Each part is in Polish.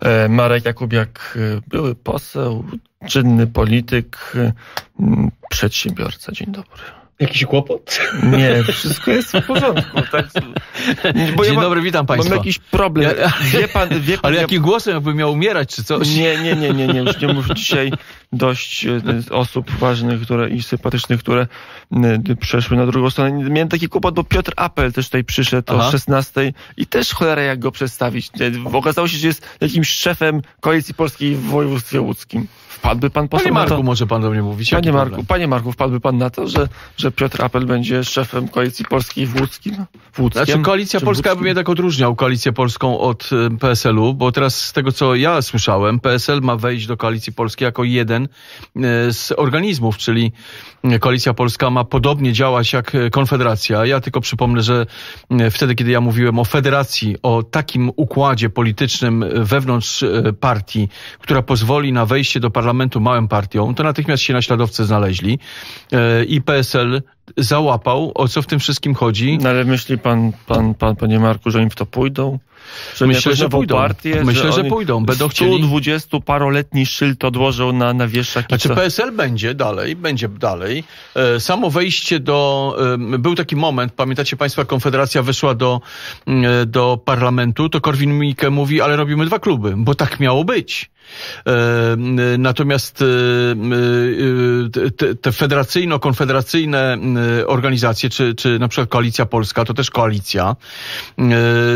E, Marek Jakubiak, e, były poseł, czynny polityk, e, przedsiębiorca. Dzień dobry. Jakiś kłopot? Nie, wszystko jest w porządku. Tak? Bo Dzień ja mam, dobry, witam Państwa. Mam jakiś problem. Ja, wie pan, wie pan, ale ja... jakim głosem, bym miał umierać czy coś? Nie, nie, nie, nie, nie. Już nie muszę dzisiaj dość e, osób ważnych które, i sympatycznych, które e, przeszły na drugą stronę. Miałem taki kłopot, bo Piotr Apel też tutaj przyszedł Aha. o 16 i też cholera jak go przedstawić. E, okazało się, że jest jakimś szefem koalicji polskiej w województwie łódzkim wpadłby pan po Panie Marku, to... może pan do mnie mówić. Panie Marku, problem? panie Marku, wpadłby pan na to, że, że Piotr Apel będzie szefem Koalicji Polskiej w Łódzkim? W Łódzkiem znaczy Koalicja Polska by mnie tak odróżniał, Koalicję Polską od y, PSL-u, bo teraz z tego, co ja słyszałem, PSL ma wejść do Koalicji Polskiej jako jeden y, z organizmów, czyli y, Koalicja Polska ma podobnie działać jak Konfederacja. Ja tylko przypomnę, że wtedy, kiedy ja mówiłem o federacji, o takim układzie politycznym wewnątrz partii, która pozwoli na wejście do parlamentu parlamentu małą partią, to natychmiast się naśladowcy znaleźli e, i PSL załapał, o co w tym wszystkim chodzi. No ale myśli pan, pan, pan panie Marku, że im w to pójdą? Że Myślę, że pójdą. Partię, Myślę, że, że pójdą. Będą chcieli... 120 paroletni szyld odłożą na, na wieszak. Znaczy PSL będzie dalej, będzie dalej. E, samo wejście do... E, był taki moment, pamiętacie państwa, Konfederacja wyszła do, do parlamentu, to Korwin-Mikke mówi, ale robimy dwa kluby, bo tak miało być. Y, natomiast y, y, te federacyjno-konfederacyjne organizacje, czy, czy na przykład Koalicja Polska, to też koalicja,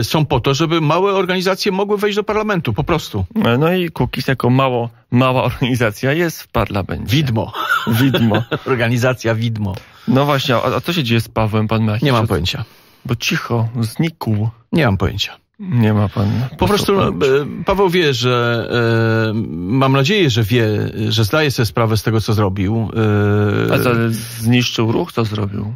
są po to, żeby małe organizacje mogły wejść do parlamentu, po prostu. No i Kukiz jako mało, mała organizacja jest w parlamencie. Widmo. Widmo. Organizacja widmo. No właśnie, a, co się dzieje z Pawłem, pan Maciej? Nie mam pojęcia. Bo cicho, znikł. Nie mam pojęcia. Nie ma pan. Po prostu e, Paweł wie, że e, mam nadzieję, że wie, że zdaje sobie sprawę z tego, co zrobił. E, A zniszczył ruch, co zrobił?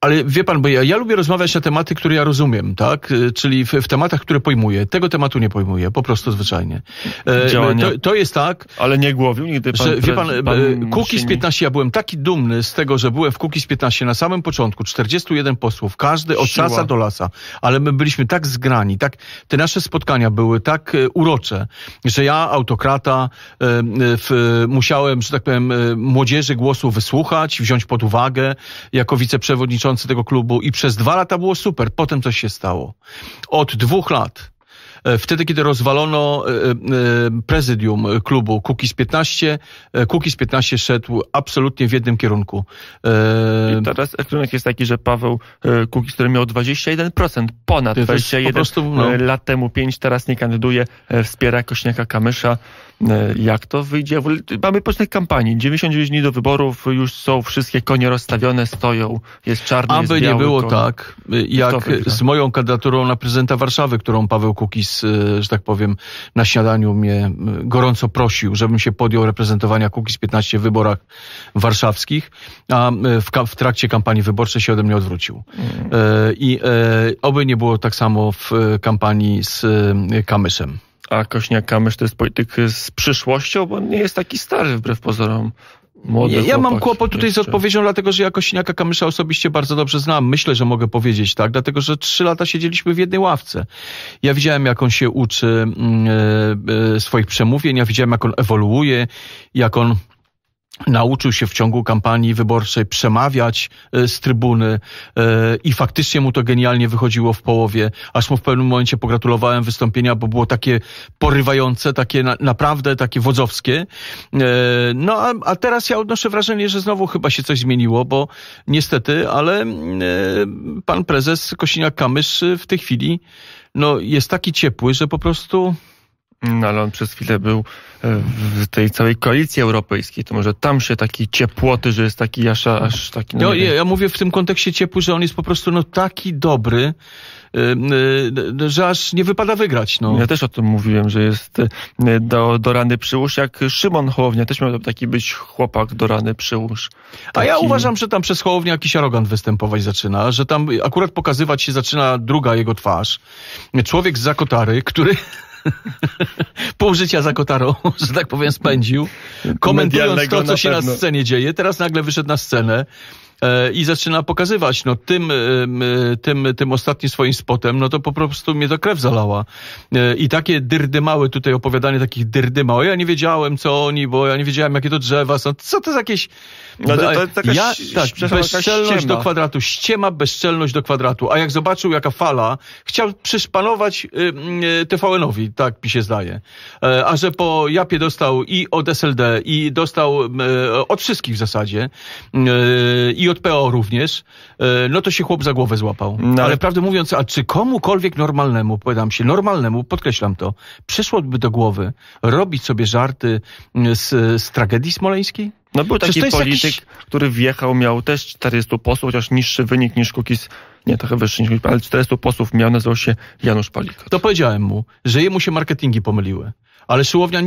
Ale wie pan, bo ja, ja, lubię rozmawiać na tematy, które ja rozumiem, tak? Y, czyli w, w tematach, które pojmuję. Tego tematu nie pojmuję, po prostu zwyczajnie. E, e to, to, jest tak. Ale nie głowił nigdy pan. Że, wie pan, kuki e, Kukiz 15, ja byłem taki dumny z tego, że byłem w Kukiz 15 na samym początku. 41 posłów, każdy od Siła. do lasa. Ale my byliśmy tak zgrani, tak. Te nasze spotkania były tak e, urocze, że ja, autokrata, w, musiałem, że tak powiem, młodzieży głosu wysłuchać, wziąć pod uwagę jako wiceprzewodniczący przewodniczący tego klubu i przez dwa lata było super, potem coś się stało. Od dwóch lat E, wtedy, kiedy rozwalono e, e, prezydium klubu Kukiz 15, Kukiz 15 szedł absolutnie w jednym kierunku. I teraz kierunek jest taki, że Paweł Kukiz, który miał 21%, ponad 21 po prostu, no. lat temu 5, teraz nie kandyduje, wspiera Kośniaka Kamysza. Jak to wyjdzie? Mamy początek kampanii. 99 dni do wyborów, już są wszystkie konie rozstawione, stoją, jest czarny, Aby jest biały, nie było tak, jak z moją kandydaturą na prezydenta Warszawy, którą Paweł Kukiz PiS, e, że tak powiem, na śniadaniu mnie e, gorąco prosił, żebym się podjął reprezentowania Kukiz 15 w wyborach warszawskich, a e, w, w trakcie kampanii wyborczej się ode mnie odwrócił. Mm. I oby nie było tak samo w kampanii z Kamyszem. A Kośniak-Kamysz to jest polityk z przyszłością, bo on nie jest taki stary wbrew pozorom. Młody ja mam kłopot tutaj jeszcze. z odpowiedzią, dlatego że ja Kosiniaka Kamysza osobiście bardzo dobrze znam. Myślę, że mogę powiedzieć tak, dlatego że trzy lata siedzieliśmy w jednej ławce. Ja widziałem, jak on się uczy mm, e, e, swoich przemówień, ja widziałem, jak on ewoluuje, jak on nauczył się w ciągu kampanii wyborczej przemawiać e, z trybuny e, i faktycznie mu to genialnie wychodziło w połowie, aż mu w pewnym momencie pogratulowałem wystąpienia, bo było takie porywające, takie naprawdę takie wodzowskie. E, no a, teraz ja odnoszę wrażenie, że znowu chyba się coś zmieniło, bo niestety, ale pan prezes Kosiniak-Kamysz w tej chwili no, jest taki ciepły, że po prostu no ale on przez chwilę był e, w tej całej koalicji europejskiej, to może tam się taki ciepłoty, że jest taki aż, aż taki... No, ja, ja, mówię w tym kontekście ciepły, że on jest po prostu no, taki dobry, yy, że aż nie wypada wygrać. No. Ja też o tym mówiłem, że jest e, do, do rany przyłóż, jak Szymon Hołownia, też miał taki być chłopak do rany przyłóż. Taki... A ja uważam, że tam przez Hołownia jakiś arogant występować zaczyna, że tam akurat pokazywać się zaczyna druga jego twarz. Człowiek z Zakotary, który pół życia za kotarą, że tak powiem, spędził, komentując to, co się na, na scenie dzieje. Teraz nagle wyszedł na scenę, E, i zaczyna pokazywać, no tym, e, e, tym, tym ostatnim swoim spotem, no to po prostu mnie to krew zalała. I takie dyrdymały tutaj, opowiadanie takich dyrdymał. Ja nie wiedziałem, co oni, bo ja nie wiedziałem, jakie to drzewa są. Co to za jakieś... No, to, to, taka ja, tak, bezczelność do kwadratu, ściema bezczelność do kwadratu. A jak zobaczył, jaka fala, chciał przyszpanować y, y, TVN-owi, tak mi się zdaje. a że po Japie dostał i od SLD, i dostał y, od wszystkich w zasadzie, y, i JPO również, e, no to się chłop za głowę złapał. No. Ale prawdę mówiąc, a czy komukolwiek normalnemu, powiadam się, normalnemu, podkreślam to, przyszłoby do głowy robić sobie żarty z, z tragedii smoleńskiej? No był taki polityk, jakiś... który wjechał, miał też 40 posłów, chociaż niższy wynik niż Kukiz, nie trochę wyższy niż Kukiz, ale 40 posłów miał, nazywał się Janusz Palikot. To powiedziałem mu, że jemu się marketingi pomyliły ale Szyłownia,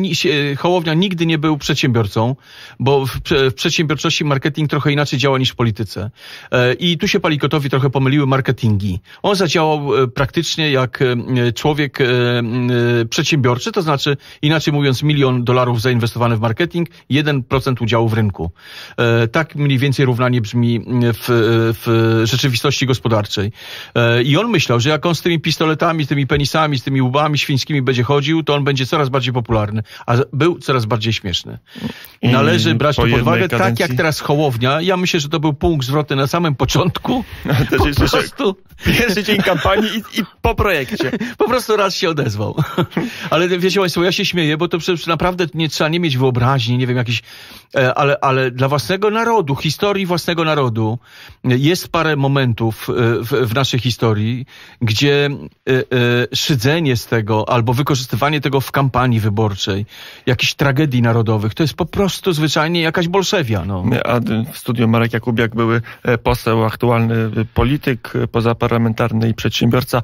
Hołownia nigdy nie był przedsiębiorcą, bo w, w przedsiębiorczości marketing trochę inaczej działa niż w polityce. E, I tu się Palikotowi trochę pomyliły marketingi. On zadziałał e, praktycznie jak e, człowiek przedsiębiorczy, to znaczy, inaczej mówiąc, milion dolarów zainwestowany w marketing, 1% udziału w rynku. Tak mniej więcej równanie brzmi mm, w, w rzeczywistości gospodarczej. I on myślał, że jak on z tymi pistoletami, z tymi penisami, z tymi łbami świńskimi będzie chodził, to on będzie coraz bardziej bardziej popularny, a był coraz bardziej śmieszny. Należy brać po pod uwagę, tak kadencji. tak jak teraz Hołownia. Ja myślę, że to był punkt zwrotny na samym początku. to po jest prostu... Pierwszy dzień kampanii i, i, po projekcie. Po prostu raz się odezwał. Ale wiecie Państwo, ja się śmieję, bo to przecież naprawdę nie trzeba nie mieć wyobraźni, nie wiem, jakiś... E, ale, ale dla własnego narodu, historii własnego narodu jest parę momentów e, w, w naszej historii, gdzie e, szydzenie z tego albo wykorzystywanie tego w kampanii, wyborczej, jakichś tragedii narodowych. To jest po prostu zwyczajnie jakaś bolszewia. No. A w studiu Marek Jakubiak były e, poseł, aktualny e, polityk e, pozaparlamentarny i przedsiębiorca.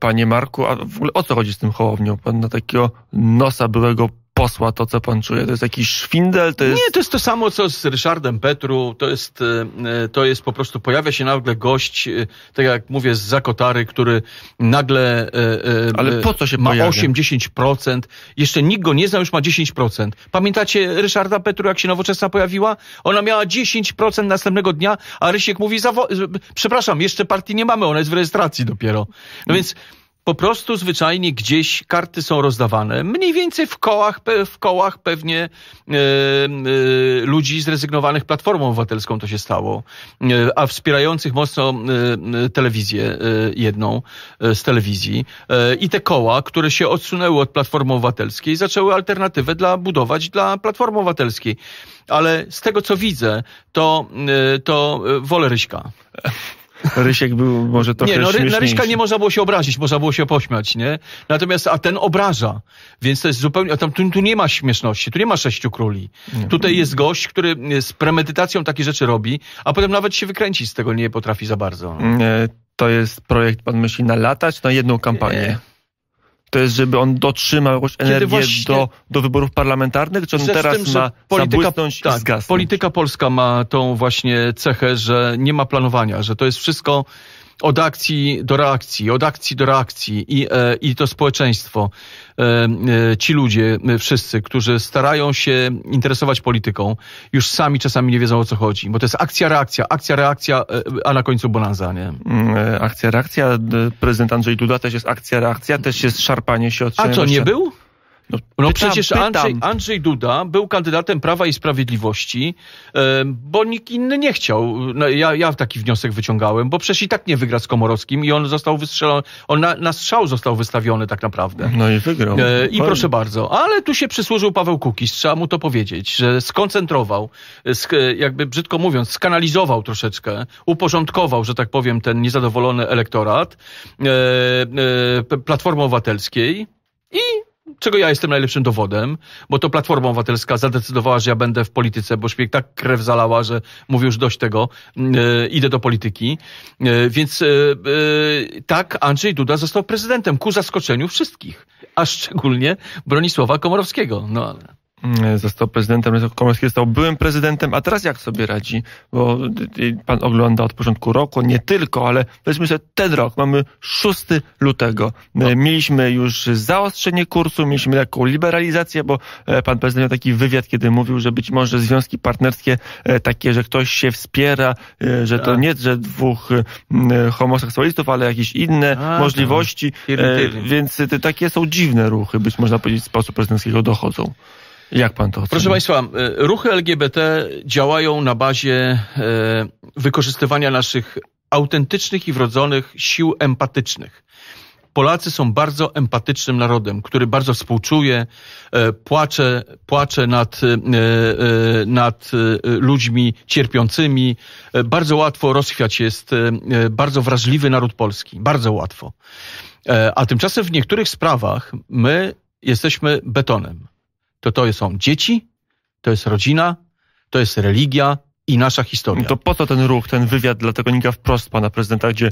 Panie Marku, a w ogóle o co chodzi z tym Hołownią? Pan na takiego nosa byłego posła to, co pan czuje? To jest jakiś szwindel? To jest... Nie, to jest to samo, co z Ryszardem Petru. To jest, e, e, to jest po prostu, pojawia się nagle gość, e, tak jak mówię, z Zakotary, który nagle Ale po co się ma 8-10%. Jeszcze nikt go nie zna, już ma 10%. Pamiętacie Ryszarda Petru, jak się nowoczesna pojawiła? Ona miała 10% następnego dnia, a Rysiek mówi, przepraszam, jeszcze partii nie mamy, ona jest w rejestracji dopiero. No więc po prostu zwyczajnie gdzieś karty są rozdawane. Mniej więcej w kołach, w kołach pewnie e, e, ludzi zrezygnowanych Platformą Obywatelską to się stało, e, a wspierających mocno telewizję jedną z telewizji. I te koła, które się odsunęły od Platformy Obywatelskiej, zaczęły alternatywę dla budować dla Platformy Obywatelskiej. Ale z tego co widzę, to, to wolę Ryśka. Rysiek był może trochę Nie, no, na Ryśka nie można było się obrazić, można było się pośmiać, nie? Natomiast, a ten obraża, więc to jest zupełnie, a tam tu, tu nie ma śmieszności, tu nie ma sześciu króli. Nie. Tutaj jest gość, który z premedytacją takie rzeczy robi, a potem nawet się wykręcić z tego nie potrafi za bardzo. No. Nie, to jest projekt, pan myśli, na latać, na jedną kampanię? Nie to jest, żeby on dotrzymał jakąś energię właśnie... do, do wyborów parlamentarnych, czy on teraz tym, ma polityka, tak, i zgasnąć? Polityka polska ma tą właśnie cechę, że nie ma planowania, że to jest wszystko od akcji do reakcji, od akcji do reakcji i, e, i to społeczeństwo, e, e, ci ludzie wszyscy, którzy starają się interesować polityką, już sami czasami nie wiedzą o co chodzi, bo to jest akcja, reakcja, akcja, reakcja, a na końcu bonanza, nie? Mm, akcja, reakcja, prezydent Andrzej Duda też jest akcja, reakcja, też jest szarpanie się od A co, nie był? No, no przecież Andrzej, Andrzej, Duda był kandydatem Prawa i Sprawiedliwości, bo nikt inny nie chciał. No, ja, ja taki wniosek wyciągałem, bo przecież i tak nie wygra z Komorowskim i on został wystrzelony, on na, na strzał został wystawiony tak naprawdę. No i wygrał. E, I proszę bardzo. Ale tu się przysłużył Paweł Kukiz, trzeba mu to powiedzieć, że skoncentrował, sk, jakby brzydko mówiąc, skanalizował troszeczkę, uporządkował, że tak powiem, ten niezadowolony elektorat e, e, Platformy Obywatelskiej i czego ja jestem najlepszym dowodem, bo to Platforma Obywatelska zadecydowała, że ja będę w polityce, bo mnie tak krew zalała, że mówię już dość tego, e, idę do polityki. E, więc e, tak, Andrzej Duda został prezydentem ku zaskoczeniu wszystkich, a szczególnie Bronisława Komorowskiego. No ale... Mm, został prezydentem, Komorowski został byłym prezydentem, a teraz jak sobie radzi? Bo y, y, pan ogląda od początku roku, nie tylko, ale powiedzmy że ten rok, mamy 6 lutego. No. Mieliśmy już zaostrzenie kursu, mieliśmy taką liberalizację, bo e, pan prezydent miał taki wywiad, kiedy mówił, że być może związki partnerskie e, takie, że ktoś się wspiera, e, że to tak. nie, że dwóch y, homoseksualistów, ale jakieś inne a, tak. możliwości. Więc te, takie są dziwne ruchy, być można powiedzieć, z pałacu prezydenckiego dochodzą. Jak pan to ocenia? Proszę państwa, e, ruchy LGBT działają na bazie e, wykorzystywania naszych autentycznych i wrodzonych sił empatycznych. Polacy są bardzo empatycznym narodem, który bardzo współczuje, e, płacze, płacze nad, nad ludźmi cierpiącymi. Bardzo łatwo rozchwiać jest bardzo wrażliwy naród polski. Bardzo łatwo. A tymczasem w niektórych sprawach my jesteśmy betonem to to są dzieci, to jest rodzina, to jest religia i nasza historia. To po co ten ruch, ten wywiad dla tego Nika wprost pana prezydenta, gdzie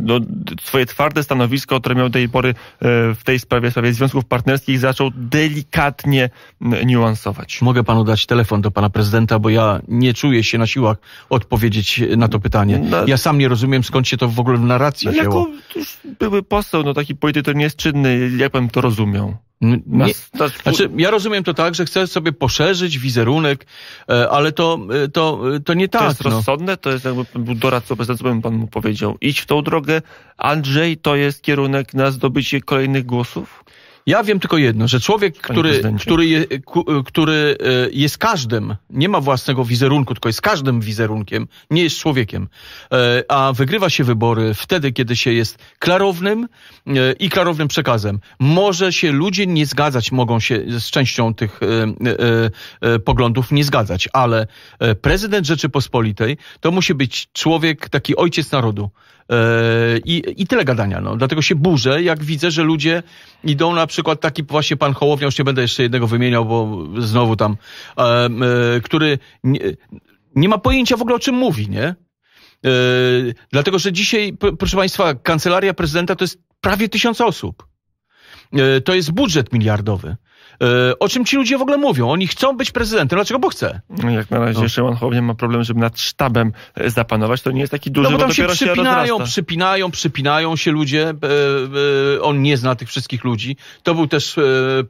no, swoje twarde stanowisko, które miał do tej pory e, w tej sprawie, w sprawie związków partnerskich, zaczął delikatnie niuansować. Mogę panu dać telefon do pana prezydenta, bo ja nie czuję się na siłach odpowiedzieć na to pytanie. No, ja sam nie rozumiem, skąd się to w ogóle w narracji no, wzięło. Jako były poseł, no taki polityk to nie jest czynny, jak pan to rozumiał? Nie, znaczy, ja rozumiem to tak, że chcesz sobie poszerzyć wizerunek, e, ale to, e, to, e, to nie tak. To jest no. rozsądne, to jest jakby był doradcą bym pan mu powiedział. Idź w tą drogę. Andrzej, to jest kierunek na zdobycie kolejnych głosów? Ja wiem tylko jedno, że człowiek, który, który, je, który e, jest każdym, nie ma własnego wizerunku, tylko jest każdym wizerunkiem, nie jest człowiekiem. E, a wygrywa się wybory wtedy, kiedy się jest klarownym e, i klarownym przekazem. Może się ludzie nie zgadzać, mogą się z częścią tych poglądów nie zgadzać, ale prezydent Rzeczypospolitej to musi być człowiek, taki ojciec narodu. E, I, I tyle gadania. No. Dlatego się burzę, jak widzę, że ludzie idą na przykład taki właśnie pan Hołownia, już nie będę jeszcze jednego wymieniał, bo znowu tam, e, e, który nie, nie ma pojęcia w ogóle o czym mówi, nie? Dlatego, że dzisiaj, proszę Państwa, kancelaria prezydenta to jest prawie tysiąc osób. To jest budżet miliardowy. E, o czym ci ludzie w ogóle mówią? Oni chcą być prezydentem. Dlaczego? Bo chce. Jak na razie no. Szymon Hołownia ma problem, żeby nad sztabem e, zapanować. To nie jest taki duży, no bo tam bo się przypinają, się przypinają, przypinają się ludzie. E, on nie zna tych wszystkich ludzi. To był też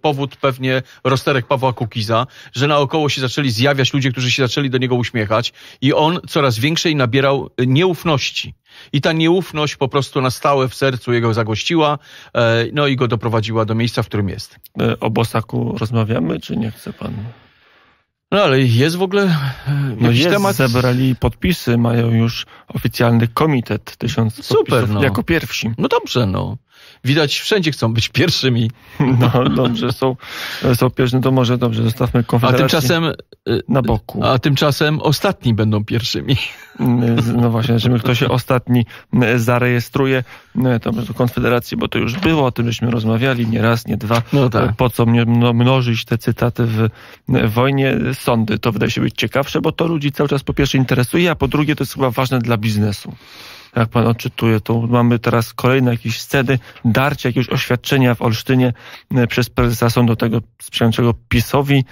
powód pewnie rozterek Pawła Kukiza, że naokoło się zaczęli zjawiać ludzie, którzy się zaczęli do niego uśmiechać i on coraz większej nabierał nieufności. I ta nieufność po prostu na stałe w sercu jego zagościła, e, no i go doprowadziła do miejsca, w którym jest. E, o Bosaku rozmawiamy, czy nie chce pan? No ale jest w ogóle e, no jakiś jest, temat. Zebrali podpisy, mają już oficjalny komitet tysiąc Super, podpisów no. jako pierwsi. No dobrze, no. Widać, wszędzie chcą być pierwszymi. No dobrze, są, są pierwszymi, no to może dobrze, zostawmy konfederację a tymczasem, y, na boku. A tymczasem ostatni będą pierwszymi. No właśnie, żeby ktoś się ostatni y, zarejestruje, y, to do Konfederacji, bo to już było, o tym żeśmy rozmawiali nie raz, nie dwa. No tak. Po co mnożyć te cytaty w wojnie? Sądy to wydaje się być ciekawsze, bo to ludzi cały czas po pierwsze interesuje, a po drugie to jest chyba ważne dla biznesu jak pan odczytuje. To mamy teraz kolejne jakieś sceny, darcie jakiegoś oświadczenia w Olsztynie e, przez prezesa sądu tego sprzyjającego PiSowi.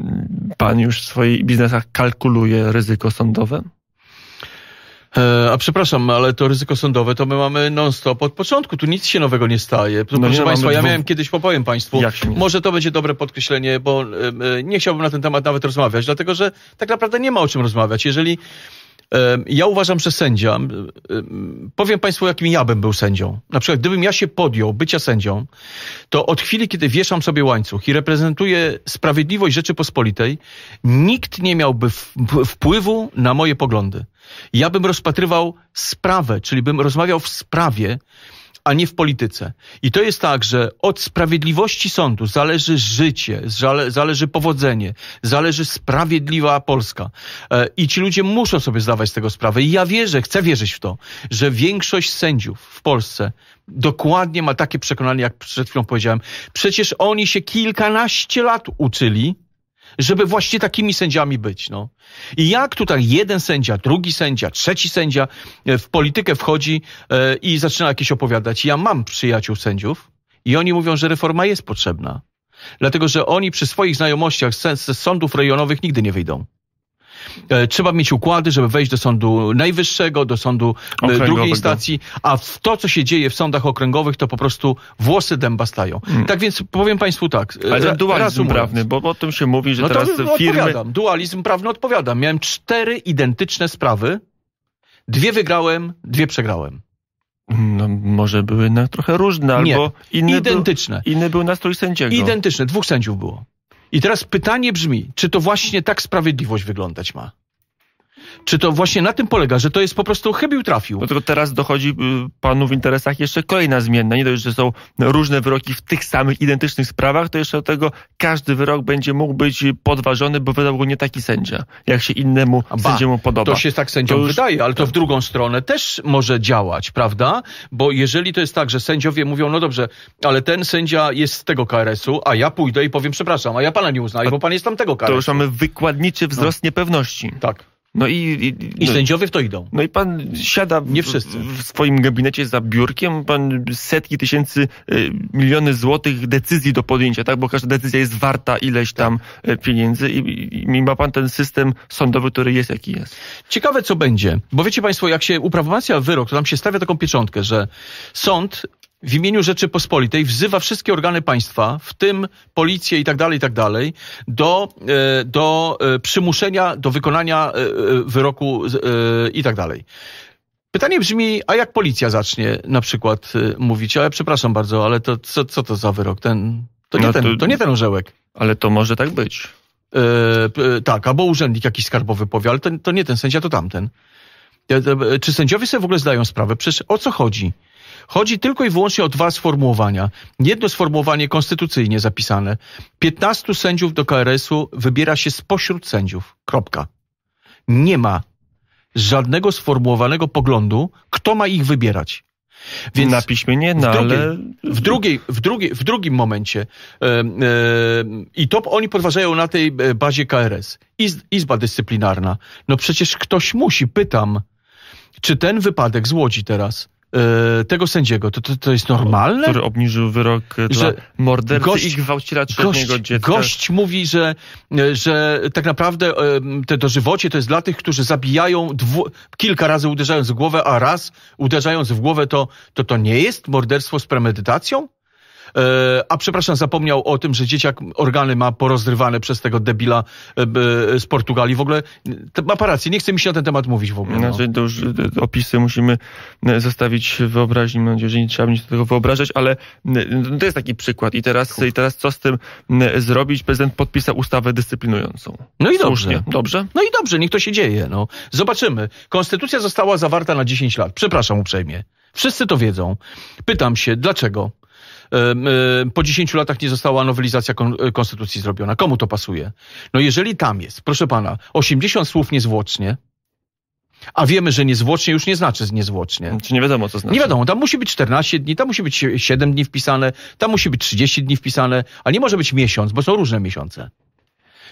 Mm, pan już w swoich biznesach kalkuluje ryzyko sądowe? E, a przepraszam, ale to ryzyko sądowe to my mamy non-stop od początku. Tu nic się nowego nie staje. No Proszę Państwa, ja dwóch... miałem kiedyś, powiem Państwu, może to będzie dobre podkreślenie, bo e, nie chciałbym na ten temat nawet rozmawiać, dlatego że tak naprawdę nie ma o czym rozmawiać. Jeżeli ja uważam, że sędzia, powiem Państwu, jakim ja bym był sędzią. Na przykład, gdybym ja się podjął bycia sędzią, to od chwili, kiedy wieszam sobie łańcuch i reprezentuję sprawiedliwość Rzeczypospolitej, nikt nie miałby wpływu na moje poglądy. Ja bym rozpatrywał sprawę, czyli bym rozmawiał w sprawie, a nie w polityce. I to jest tak, że od sprawiedliwości sądu zależy życie, zale, zależy powodzenie, zależy sprawiedliwa Polska. E, I ci ludzie muszą sobie zdawać z tego sprawę. I ja wierzę, chcę wierzyć w to, że większość sędziów w Polsce dokładnie ma takie przekonanie, jak przed chwilą powiedziałem. Przecież oni się kilkanaście lat uczyli żeby właśnie takimi sędziami być. No. I jak tutaj jeden sędzia, drugi sędzia, trzeci sędzia e, w politykę wchodzi e, i zaczyna jakieś opowiadać. Ja mam przyjaciół sędziów i oni mówią, że reforma jest potrzebna. Dlatego, że oni przy swoich znajomościach z sądów rejonowych nigdy nie wyjdą. E, trzeba mieć układy, żeby wejść do Sądu Najwyższego, do Sądu e, drugiej stacji, a w to, co się dzieje w sądach okręgowych, to po prostu włosy dęba stają. Hmm. Tak więc powiem Państwu tak. E, Ale ten dualizm prawny, bo o tym się mówi, że no teraz to firmy... Odpowiadam. Dualizm prawny odpowiadam. Miałem cztery identyczne sprawy. Dwie wygrałem, dwie przegrałem. No, może były na trochę różne, albo Nie, inny identyczne. Był, inny był nastrój sędziego. Identyczne, dwóch sędziów było. I teraz pytanie brzmi, czy to właśnie tak sprawiedliwość wyglądać ma? Czy to właśnie na tym polega, że to jest po prostu chybił trafił? No tylko teraz dochodzi y, panu w interesach jeszcze kolejna zmienna. Nie dość, że są różne wyroki w tych samych identycznych sprawach, to jeszcze do tego każdy wyrok będzie mógł być podważony, bo wydał go nie taki sędzia, jak się innemu ba, sędziemu podoba. To się tak sędziom już... wydaje, ale to w tak. drugą stronę też może działać, prawda? Bo jeżeli to jest tak, że sędziowie mówią, no dobrze, ale ten sędzia jest z tego KRS-u, a ja pójdę i powiem, przepraszam, a ja pana nie uznaję, bo pan jest tam tego KRS-u. To już mamy wykładniczy wzrost no. niepewności. Tak. No i, i, no I sędziowie w to idą. No i pan siada w, Nie wszyscy. w swoim gabinecie za biurkiem, pan setki tysięcy, e, miliony złotych decyzji do podjęcia, tak? Bo każda decyzja jest warta ileś tam e, pieniędzy i, i ma pan ten system sądowy, który jest jaki jest. Ciekawe co będzie, bo wiecie państwo, jak się uprawowacja wyrok, to tam się stawia taką pieczątkę, że sąd w imieniu Rzeczypospolitej wzywa wszystkie organy państwa, w tym policję i tak dalej, i tak dalej, do, e, do e, przymuszenia do wykonania e, wyroku i tak dalej. Pytanie brzmi, a jak policja zacznie na przykład mówić, ale przepraszam bardzo, ale to co, co to za wyrok? Ten, to, nie no to, ten, to nie ten orzełek. Ale to może tak być. Yy, yy, tak, albo urzędnik jakiś skarbowy powie, ale to, to nie ten sędzia, to tamten. Czy sędziowie sobie w ogóle zdają sprawę? Przecież o co chodzi? Chodzi tylko i wyłącznie o dwa sformułowania. Jedno sformułowanie konstytucyjnie zapisane. 15 sędziów do KRS-u wybiera się spośród sędziów. Kropka. Nie ma żadnego sformułowanego poglądu, kto ma ich wybierać. Więc na piśmie nie, no w drugiej, ale... W, drugiej, w, drugiej, w drugim momencie yy, yy, i to oni podważają na tej e, bazie KRS. Iz, izba dyscyplinarna. No przecież ktoś musi, pytam, czy ten wypadek z Łodzi teraz E, tego sędziego. To, to, to jest normalne? Który obniżył wyrok e, dla mordercy gość, i gwałciciela dziecka. Gość mówi, że, e, że tak naprawdę te dożywocie to jest dla tych, którzy zabijają dwu, kilka razy uderzając w głowę, a raz uderzając w głowę to, to to nie jest morderstwo z premedytacją? E, a przepraszam, zapomniał o tym, że dzieciak organy ma porozrywane przez tego debila e, z Portugalii. W ogóle ma rację, nie chce mi się na ten temat mówić w ogóle. No. Znaczy, to już e, opisy musimy zostawić wyobraźni, mam nadzieję, że nie trzeba będzie tego wyobrażać, ale to jest taki przykład. I teraz, i teraz co z tym zrobić? Prezydent podpisał ustawę dyscyplinującą. No i dobrze. Dobrze? No i dobrze, niech to się dzieje. No. Zobaczymy. Konstytucja została zawarta na 10 lat. Przepraszam uprzejmie. Wszyscy to wiedzą. Pytam się, dlaczego? po 10 latach nie została nowelizacja e, konstytucji zrobiona. Komu to pasuje? No jeżeli tam jest, proszę pana, 80 słów niezwłocznie, a wiemy, że niezwłocznie już nie znaczy niezwłocznie. Czy nie wiadomo, co znaczy. Nie wiadomo, tam musi być 14 dni, tam musi być 7 dni wpisane, tam musi być 30 dni wpisane, a nie może być miesiąc, bo są różne miesiące.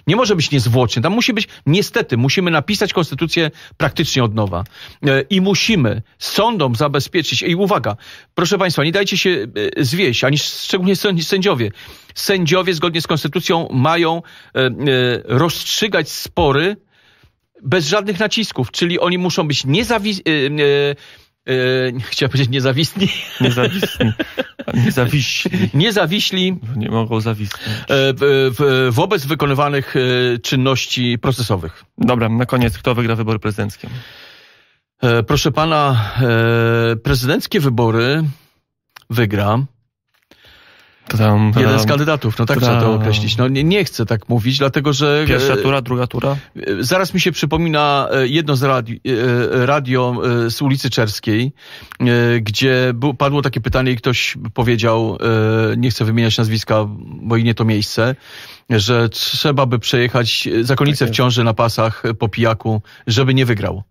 Nie może być niezwłocznie. Tam musi być, niestety, musimy napisać konstytucję praktycznie od nowa. E, I musimy sądom zabezpieczyć. I uwaga, proszę Państwa, nie dajcie się e, zwieść, ani szczególnie sędziowie. Sędziowie zgodnie z konstytucją mają e, rozstrzygać spory bez żadnych nacisków, czyli oni muszą być niezawiśli Yy, chciałem powiedzieć niezawisni. Niezawisni. Niezawiśli. Niezawiśli. Nie mogą zawisnąć. Yy, wobec wykonywanych yy, czynności procesowych. Dobra, na koniec, kto wygra wybory prezydenckie? Yy, proszę pana, yy, prezydenckie wybory wygra tam, Jeden z kandydatów, no tak trzeba to określić. No nie, nie chcę tak mówić, dlatego że... E, Pierwsza tura, druga tura? E, zaraz mi się przypomina e, jedno z radi, radio z ulicy Czerskiej, gdzie padło takie pytanie i ktoś powiedział, nie chcę wymieniać nazwiska, bo i nie to miejsce, że trzeba by przejechać zakonnicę tak w ciąży na pasach po pijaku, żeby nie wygrał.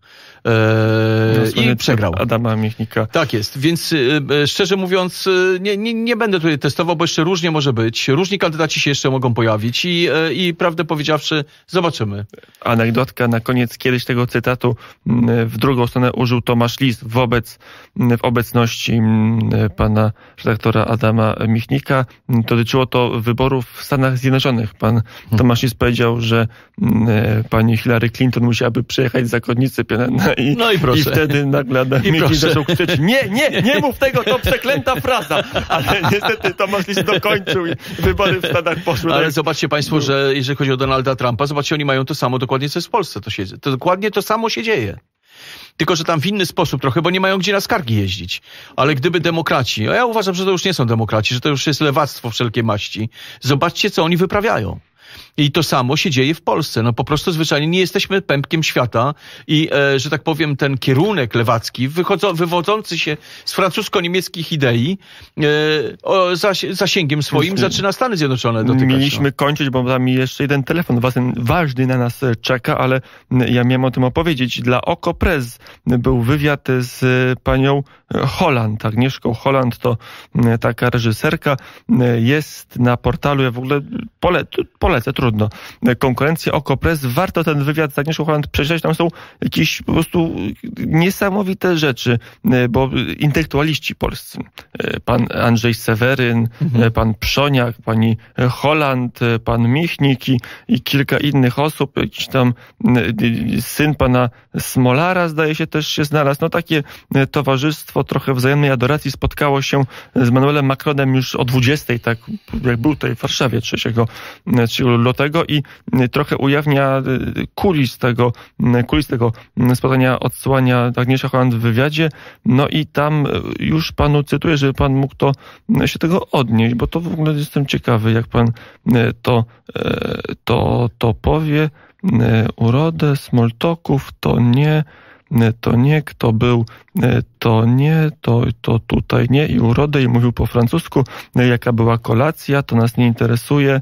E, i przegrał. Adama Michnika. Tak jest, więc e, e, szczerze mówiąc nie, nie, nie będę tutaj testował, bo jeszcze różnie może być. Różni kandydaci się jeszcze mogą pojawić i, i prawdę powiedziawszy zobaczymy. Anegdotka na koniec kiedyś tego cytatu mm, w drugą stronę użył Tomasz Lis wobec, mm, w obecności mm, pana redaktora Adama Michnika. Dotyczyło to wyborów w Stanach Zjednoczonych. Pan hmm. Tomasz Lis powiedział, że pani Hillary Clinton musiałaby przejechać zakonnicy na i, no i proszę. I wtedy nagle Michnik zaczął krzyczeć, nie, nie, nie mów tego, to przeklęta fraza. Ale niestety Tomasz Lis dokończył i wybory w Stanach poszły. Ale tak. zobaczcie państwo, że jeżeli chodzi o Donalda Trumpa, zobaczcie, oni mają to samo dokładnie, co jest w Polsce. To, się, to dokładnie to samo się dzieje. Tylko, że tam w inny sposób trochę, bo nie mają gdzie na skargi jeździć. Ale gdyby demokraci, a ja uważam, że to już nie są demokraci, że to już jest lewactwo wszelkiej maści. Zobaczcie, co oni wyprawiają. I to samo się dzieje w Polsce. No po prostu zwyczajnie nie jesteśmy pępkiem świata i, e, że tak powiem, ten kierunek lewacki, wychodzą, wywodzący się z francusko-niemieckich idei, e, o, zas, zasięgiem swoim zaczyna Stany Zjednoczone dotykać. No. Mieliśmy kończyć, bo tam jeszcze jeden telefon ważny na nas e, czeka, ale ja miałem o tym opowiedzieć. Dla Oko był wywiad z e, panią Holland. Agnieszką Holland to mm, taka reżyserka. Mm, jest na portalu, ja w ogóle pole, polecę, trudno. o OkoPress. Warto ten wywiad z Agnieszką Holland przeczytać. Tam są jakieś po prostu niesamowite rzeczy, mm, bo intelektualiści polscy. E, pan Andrzej Seweryn, mhm. E, pan Przoniak, pani Holland, e, pan Michnik i, i kilka innych osób. Jakiś tam syn pana Smolara zdaje się też się znalazł. No takie towarzystwo trochę wzajemnej adoracji spotkało się z Manuelem Macronem już o 20, tak jak był tutaj w Warszawie 3, 3 lutego i trochę ujawnia y, kulis tego, y, kulis tego spotkania odsłania Agnieszka Holland w wywiadzie. No i tam y, już panu cytuję, żeby pan mógł to się tego odnieść, bo to w ogóle jestem ciekawy, jak pan to, to, to powie. Urodę smoltoków to nie E, to nie, kto był, e, to nie, to, to tutaj nie i urodę i mówił po francusku, e, jaka była kolacja, to nas nie interesuje.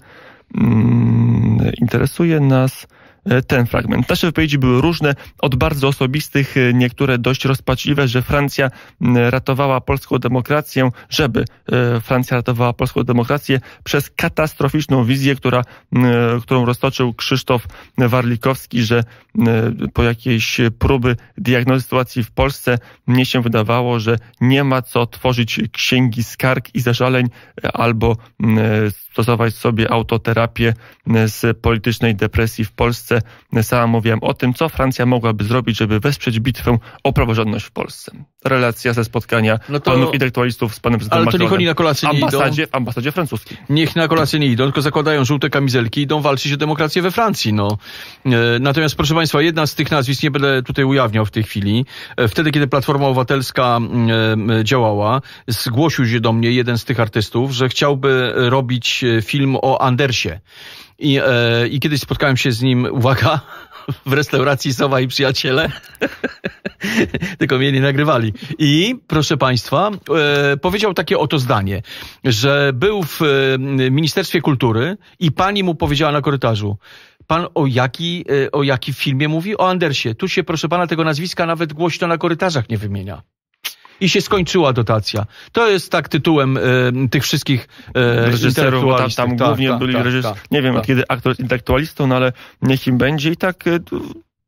Mm, interesuje nas E, ten fragment. Nasze wypowiedzi były różne, od bardzo osobistych, e, niektóre dość rozpaczliwe, że Francja ratowała polską demokrację, żeby e, Francja ratowała polską demokrację przez katastroficzną wizję, która, którą roztoczył Krzysztof Warlikowski, że po jakiejś próby diagnozy sytuacji w Polsce mnie się wydawało, że nie ma co tworzyć księgi skarg i zażaleń albo stosować sobie autoterapię z politycznej depresji w Polsce książce sama mówiłem o tym, co Francja mogłaby zrobić, żeby wesprzeć bitwę o praworządność w Polsce. Relacja ze spotkania no to... panów intelektualistów z panem prezydentem Ale to niech oni na kolację nie idą. W ambasadzie francuskiej. Niech na kolację nie idą, tylko zakładają żółte kamizelki i idą walczyć o demokrację we Francji. No. E, natomiast proszę Państwa, jedna z tych nazwisk, nie będę tutaj ujawniał w tej chwili, e, wtedy kiedy Platforma Obywatelska mm, e, działała, zgłosił się do mnie jeden z tych artystów, że chciałby robić film o Andersie. I, e, I kiedyś spotkałem się z nim, uwaga, w restauracji Sowa i Przyjaciele. Tylko mnie nie nagrywali. I, proszę Państwa, e, powiedział takie oto zdanie, że był w e, Ministerstwie Kultury i pani mu powiedziała na korytarzu, Pan o jaki, e, o jaki filmie mówi? O Andersie. Tu się, proszę pana, tego nazwiska nawet głośno na korytarzach nie wymienia i się skończyła dotacja. To jest tak tytułem e, tych wszystkich e, reżyserów. Tam, tam tak, głównie tak, byli tak, tak, tak Nie wiem, tak. kiedy aktor intelektualistą, no ale niech im będzie. I tak, e,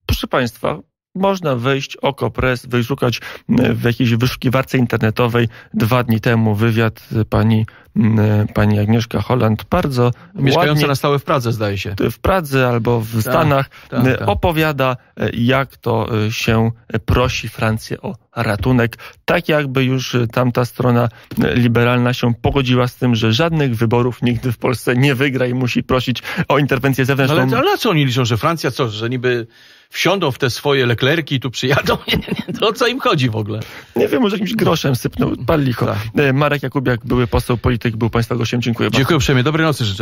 proszę Państwa, można wejść oko press, wyszukać e, w jakiejś wyszukiwarce internetowej dwa dni temu wywiad pani Mm, e, pani Agnieszka Holland bardzo Mieszkająca ładnie, na stałe w Pradze, zdaje się. W Pradze albo w tak, Stanach ta, ta. E, opowiada, e, jak to się prosi Francję o ratunek. Tak jakby już tamta strona liberalna się pogodziła z tym, że żadnych wyborów nigdy w Polsce nie wygra i musi prosić o interwencję zewnętrzną. No ale, ale na co oni liczą, że Francja co, że niby wsiądą w te swoje leklerki i tu przyjadą. to o co im chodzi w ogóle? Nie wiem, może jakimś no. groszem sypnął, pal licho. Tak. E, Marek Jakubiak, były poseł, polityk, był Państwa gościem. Dziękuję bardzo. Dziękuję uprzejmie. Dobrej nocy życzę.